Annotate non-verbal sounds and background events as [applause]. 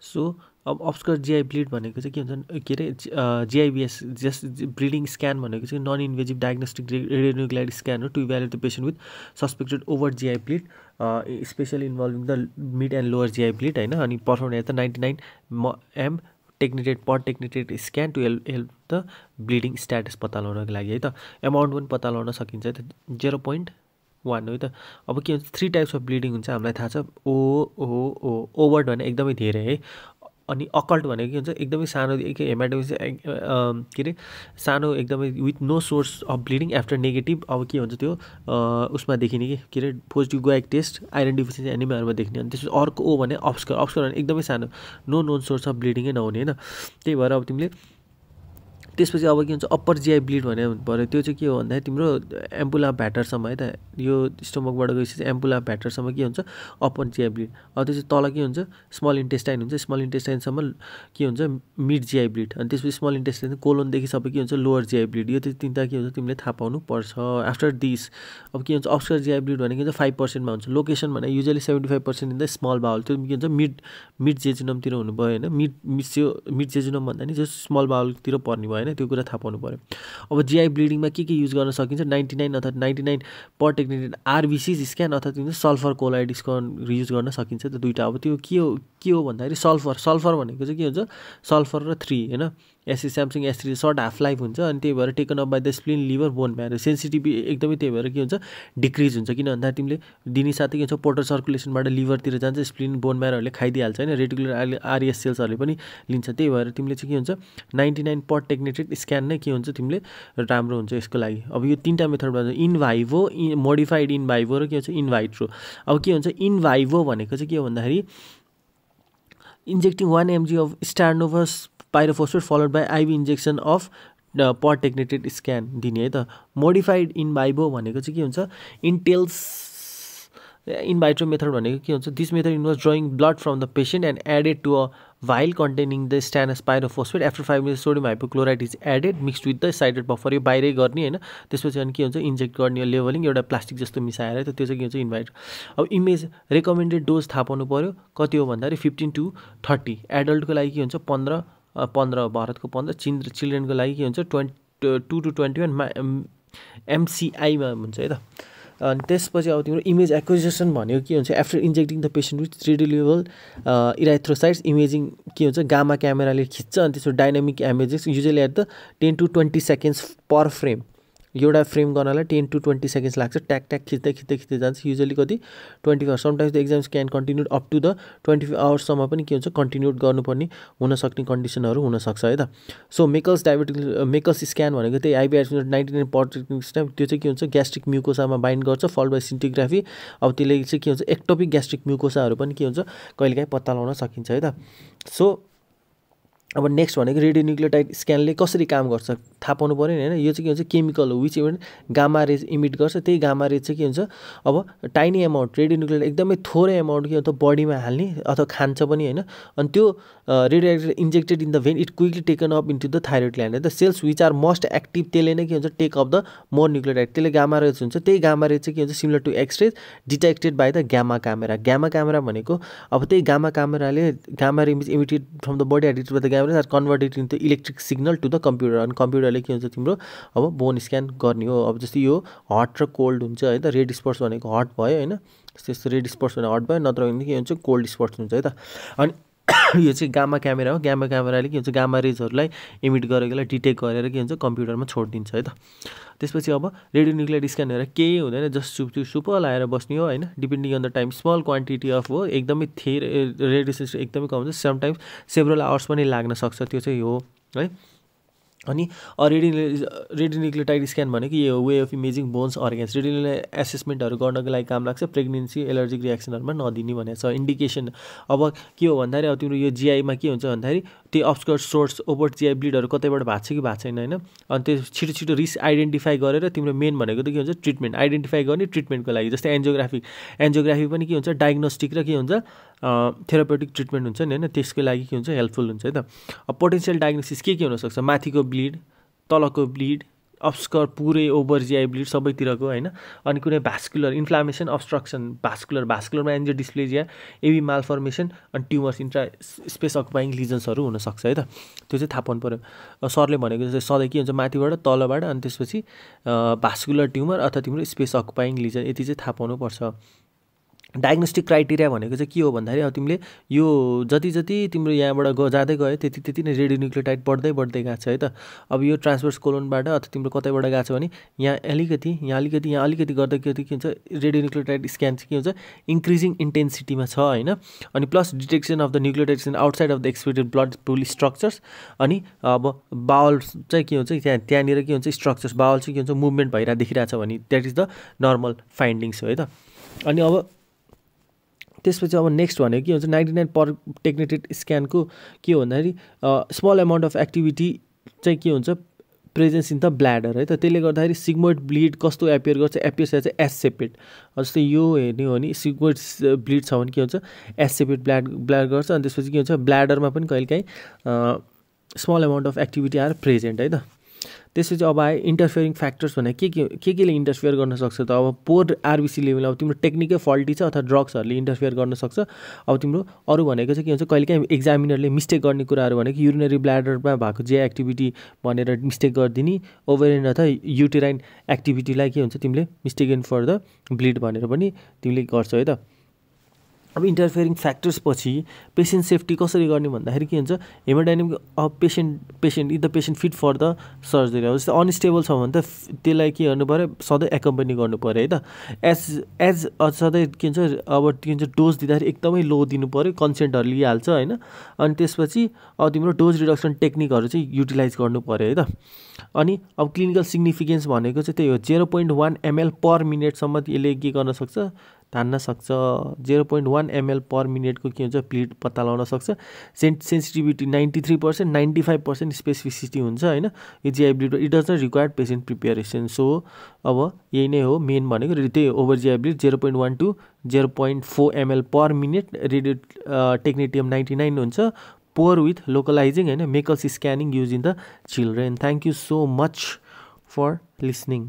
so अब अब्सकर GI bleed भनेको चाहिँ के हुन्छ के अरे जिआइबिएस जस्ट ब्लिडिङ स्क्यान भनेको चाहिँ non invasive diagnostic radionuclide scan हो to evaluate the patient with suspected over GI bleed specially involving the mid and lower GI bleed होइन अनि पर्फर्म एट नाइन्टी नाइन म M technetated per technetated scan to help help the bleeding status पत्ता लगाउनको लागि है त amount पनि पत्ता लगाउन सकिन्छ जेरो पोइन्ट वान हो त अब के हुन्छ थ्री टाइप्स अफ ब्लिडिङ हुन्छ हामीलाई थाहा छ ओ ओ ओ ओभर भने एकदमै धेरै है अनि अकल्ट भनेको के हुन्छ एकदमै सानो हेमाटोमिस के अरे सानो एकदमै with no source of bleeding after negative अब के हुन्छ त्यो उसमा देखिने कि के अरे पोजिटिभ गोएक टेस्ट आइरन एनिमलहरूमा एनिमाहरूमा देख्ने अनि त्यसपछि अर्को ओ भने अप्सकर अप्सकर भने एकदमै सानो नो नोन सोर्स अफ ब्लिडिङै नहुने होइन त्यही भएर अब तिमीले त्यसपछि अब के हुन्छ अप्पर जिआई ब्लिड भने पऱ्यो त्यो चाहिँ के हो भन्दाखेरि तिम्रो एम्पुला भ्याटरसम्म है त यो स्टोमकबाट गएपछि एम्पुला भ्याटरसम्म के हुन्छ अप्पर जिआई ब्लिड अब त्यो चाहिँ तल के हुन्छ स्मल इन्टेस्टाइन हुन्छ स्मल इन्टेस्टाइनसम्म के हुन्छ मिड जिआई ब्लिड अनि त्यसपछि स्मल इन्टेस्टाइन कोलोनदेखि सबै के हुन्छ लोअर जिआई ब्लिड यो चाहिँ तिनवटा के हुन्छ तिमीले थाहा पाउनुपर्छ आफ्टर दिस अब के हुन्छ अप्सर जिआई ब्लिड भनेको हुन्छ फाइभ पर्सेन्टमा हुन्छ लोकेसन भने usually seventy five percent in the small bowel त्यो के हुन्छ मिड मिड जेजिनमतिर हुनुभयो होइन मिड मिड मिड जेजुनम भन्दा नि जस्ट स्मल बाउलतिर पर्ने भयो होइन होइन त्यो कुरा थाहा पाउनु पऱ्यो अब जिआई ब्लिडिङमा के के युज गर्न सकिन्छ नाइन्टी नाइन अर्थात् ninety nine pertechnetate RBCs scan अर्थात् सल्फर कोलाइड स्कन युज गर्न सकिन्छ त्यो दुइटा अब त्यो के हो के हो भन्दाखेरि सल्फर सल्फर भनेको चाहिँ के हुन्छ सल्फर र थ्री होइन SC Samsung S three short half life हुन्छ अनि त्यही भएर taken up by the spleen liver bone भएर सेन्सिटिभी एकदमै त्यही भएर के हुन्छ डिक्रिज हुन्छ किन भन्दा तिमीले दिने साथै के हुन्छ पोटर सर्कुलेसनबाट लिभरतिर जान्छ स्प्लिन बोन म्यारहरूले खाइदिइहाल्छ होइन रेटिकुलर आरएस सेल्सहरूले पनि लिन्छ त्यही भएर तिमीले चाहिँ के हुन्छ नाइन्टी नाइन पट टेक्नेटेड स्क्यान नै के हुन्छ तिमीले राम्रो हुन्छ यसको लागि अब यो तिनवटा मेथडबाट in vivo in modified in vivo र के हुन्छ इन्भाइट्रो अब के हुन्छ इनभाइभो भनेको चाहिँ के हो भन्दाखेरि injecting one mg of stannous pyrophosphate followed by IV injection of pertechnetate scan दिने है त मोडिफाइड इन बाइबो भनेको चाहिँ के हुन्छ इन्टेल्स इन्भाइट्रो मेथड भनेको के हुन्छ this method was drawing blood from the patient and added to a vial containing the stannous pyrophosphate after five minute sodium hypochlorite is added mix with the citrated buffer यो बाहिरै गर्ने होइन त्यसपछि अनि के हुन्छ इन्जेक्ट गर्ने लेभलिङ एउटा प्लास्टिक जस्तो मिसाएर त्यो चाहिँ के हुन्छ इन्भाइट अब इमेज रेकमेन्डेड डोज थाहा पाउनु पऱ्यो कति हो भन्दाखेरि फिफ्टिन टु थर्टी एडल्टको लागि के हुन्छ पन्ध्र पन्ध्र भारतको पन्ध्र चिल्ड चिल्ड्रेनको लागि के हुन्छ twenty two two twenty one एमसिआईमा हुन्छ है त अनि त्यसपछि अब तिम्रो इमेज एक्विजेसन भनेको के हुन्छ after injecting the patient with three labelled erythrocytes imaging के हुन्छ गामा क्यामेराले खिच्छ अनि त्यसको dynamic images usually at the ten to twenty seconds per frame एउटा फ्रेम गर्नलाई टेन टु ट्वेन्टी सेकेन्ड्स लाग्छ ट्याक ट्याक खिच्दै खिच्दै खिच्दै जान्छ युजली कति twenty four sometimes the exams can continue up to the twenty four आवर्ससम्म पनि के हुन्छ कन्टिन्यू गर्नुपर्ने हुनसक्ने कन्डिसनहरू हुनसक्छ है त so Meckel's diabetic Meckel's scan भनेको त्यही आइबिआर नाइन्टी नाइन पर्टिक स्ट्याम्प त्यो चाहिँ के हुन्छ ग्यास्ट्रिक म्युकोसामा बाइन्ड गर्छ फल्ड बाई सिन्टिग्राफी अब त्यसले चाहिँ के हुन्छ एक्टोपिक ग्यास्ट्रिक म्युकोसाहरू पनि के हुन्छ कहिलेकाहीँ पत्ता लगाउन सकिन्छ है त सो अब नेक्स्ट भनेको रेडियो न्युक्लियोटाइड स्क्यानले कसरी काम गर्छ थाहा पाउनु पऱ्यो नि होइन यो चाहिँ के हुन्छ केमिकल हो which even gamma rays emit गर्छ त्यही गामा रेज चाहिँ के हुन्छ अब टाइनी एमाउन्ट रेडियो न्युक्लियोटाइड एकदमै थोरै एमाउन्ट के हुन्छ बडीमा हाल्ने अथवा खान्छ पनि होइन अनि त्यो radio active injected in the vein it quickly taken up into the thyroid gland the cells which are most active त्यसले नै के हुन्छ take up the more nucleotide त्यसले गामा रेज हुन्छ त्यही गामा रेज चाहिँ के हुन्छ similar to X rays detected by the gamma camera gamma camera भनेको अब त्यही गामा क्यामेराले gamma rays emitted from the body edited by the camera are converted in electric signal to the computer अनि कम्प्युटरले के हुन्छ तिम्रो अब बोन स्क्यान गर्ने हो अब जस्तै यो हट र कोल्ड हुन्छ है त रेड स्पोर्स भनेको हट भयो होइन त्यस्तो रेड स्पर्ट्स भनेको हट भयो नत्र भने के हुन्छ कोल्ड स्पोर्स हुन्छ है त अनि [coughs] यो चाहिँ गामा क्यामेरा हो गामा क्यामेराले के हुन्छ गामा रेजहरूलाई इमिट गरेकोलाई डिटेक्ट गरेर के हुन्छ कम्प्युटरमा छोडिदिन्छ है त त्यसपछि अब रेडियो न्युक्लियर स्क्यानहरू केही हुँदैन जस्ट सुप त्यो सुप लाएर बस्ने हो होइन depending on the time small quantity of हो एकदमै थिए रेडियो एकदमै कम हुन्छ समटाइम्स सेभरल आवर्स पनि लाग्न सक्छ त्यो चाहिँ हो है अनि रेडिनेज रेडिनिक्लिटाइड स्क्यान भनेको यो way of imaging bones organs रेडिनेलाई एसेसमेन्टहरू गर्नको लागि काम लाग्छ प्रेग्नेन्सी एलर्जिक रियाक्सनहरूमा नदिने भनेको छ इन्डिकेसन अब के हो भन्दाखेरि अब तिम्रो यो जिआईमा के हुन्छ भन्दाखेरि त्यो अब्सकर सोर्स ओभर ओपोर्चिया ब्लिडहरू कतैबाट भएको छ कि भएको छैन होइन अनि त्यो छिटो छिटो रिस आइडेन्टिफाई गरेर तिम्रो मेन भनेको त के हुन्छ ट्रिटमेन्ट आइडेन्टिफाई गर्ने ट्रिटमेन्टको लागि जस्तै एन्जियोग्राफी एन्जियोग्राफी पनि के हुन्छ डायग्नोस्टिक र के हुन्छ थेरापेटिक ट्रिटमेन्ट हुन्छ नि होइन त्यसको लागि के हुन्छ हेल्पफुल हुन्छ है त पोटेन्सियल डायग्नोसिस के के हुनसक्छ माथिको ब्लिड तलको ब्लिड अप्सकर पुरै ओबर्जिआई ब्लिड सबैतिरको होइन अनि कुनै भास्कुलर इन्फ्लामेसन अब्सट्रक्सन भास्कुलर भास्कुलरमा एन्जियो डिस्प्लेजिया एबी मालफर्मेसन अनि ट्युमर्स इन्ट्रा स्पेस अकुपाइङ लिजन्सहरू हुनसक्छ है त त्यो चाहिँ थाहा पाउनु पऱ्यो सरले भनेको जस्तै सधैँ के हुन्छ माथिबाट तलबाट अनि त्यसपछि भास्कुलर ट्युमर अथवा तिम्रो स्पेस अकुपाइङ लिजन यति चाहिँ थाहा पाउनुपर्छ डायग्नोस्टिक क्राइटेरिया भनेको चाहिँ के हो भन्दाखेरि अब तिमीले यो जति जति तिम्रो यहाँबाट ग जाँदै गयो त्यति त्यति नै रेडियो न्युक्लियोटाइट बढ्दै बढ्दै गएको छ है त अब यो ट्रान्सफर्स कोलोनबाट अथवा तिम्रो कतैबाट गएको छ भने यहाँ अलिकति यहाँ अलिकति यहाँ अलिकति गर्दा के के हुन्छ रेडियोन्युक्लियोटाइड स्क्यान चाहिँ के हुन्छ इन्क्रिजिङ इन्टेन्सिटीमा छ होइन अनि plus detection of the in outside of the expected blood pool structures अनि अब बावल चाहिँ के हुन्छ त्यहाँ त्यहाँनिर के हुन्छ स्ट्रक्चर्स बावल चाहिँ के हुन्छ मुभमेन्ट भइरहेको देखिरहेको छ भने that is the normal findings हो है त अनि अब त्यसपछि अब नेक्स्ट भनेको के हुन्छ नाइन्टी नाइन पर टेक्नेटेड स्क्यानको के हो भन्दाखेरि स्मल एमाउन्ट अफ एक्टिभिटी चाहिँ के हुन्छ प्रेजेन्स इन द ब्ल्याडर है त त्यसले गर्दाखेरि सिग्मोइड ब्लिड कस्तो एपियर गर्छ एपियर चाहिँ एस जस्तै यो हेर्ने हो भने सिग्मोइड ब्लिड छ भने के हुन्छ एस सेपेड ब्ल्याड ब्ल्याड गर्छ अनि त्यसपछि के हुन्छ ब्ल्याडरमा पनि कहिलेकाहीँ स्मल एमाउन्ट अफ एक्टिभिटी आएर प्रेजेन्ट है त त्यसपछि अब आयो इन्टरफेयरिङ फ्याक्टर्स भने के के के केले इन्टरफेयर गर्न सक्छ त अब पोर आरबिसी लेभल अब तिम्रो टेक्निकै फल्टी छ अथवा ड्रग्सहरूले इन्टरफेयर गर्न सक्छ अब तिम्रो अरू भनेको चाहिँ के हुन्छ कहिलेकाहीँ एक्जामिनरले मिस्टेक गर्ने कुराहरू भनेको युरिनरी ब्ल्याडरमा भएको जे एक्टिभिटी भनेर मिस्टेक गरिदिने ओभरेन अथवा युटेराइन एक्टिभिटीलाई के हुन्छ तिमीले mistake in for the bleed भनेर पनि तिमीले गर्छौ है त अब इन्टरफेयरिङ फ्याक्टर्स पछि पेसेन्ट सेफ्टी कसरी गर्ने भन्दाखेरि के हुन्छ हेमोडाइनामिक अब patient patient if the patient fit for the surgery अब जस्तै अनस्टेबल छ भने त त्यसलाई के गर्नु पऱ्यो सधैँ एकम्पनी गर्नु पऱ्यो है त एज एज सधैँ के हुन्छ अब के भन्छ डोज दिँदाखेरि एकदमै लो दिनु पऱ्यो कन्सेन्टहरू लिइहाल्छ होइन अनि त्यसपछि अब तिम्रो डोज रिडक्सन टेक्निकहरू चाहिँ युटिलाइज गर्नु पऱ्यो है त अनि अब क्लिनिकल सिग्निफिकेन्स भनेको चाहिँ त्यही हो zero point one ml per मिनटसम्म यसले के गर्न सक्छ तान्न सक्छ zero point one ml per मिनटको के हुन्छ प्लिट पत्ता लगाउन सक्छ सेन्ट sensitivity ninety three percent ninety five percent specificity हुन्छ होइन यो GI bleed it does not required patient preparation so अब यही नै हो मेन भनेको त्यही over GI bleed zero point one two zero point four ml per minute radio technetium ninety nine हुन्छ पोर विथ लोकलाइजिङ होइन Meckel's scanning use in the children thank you so much for listening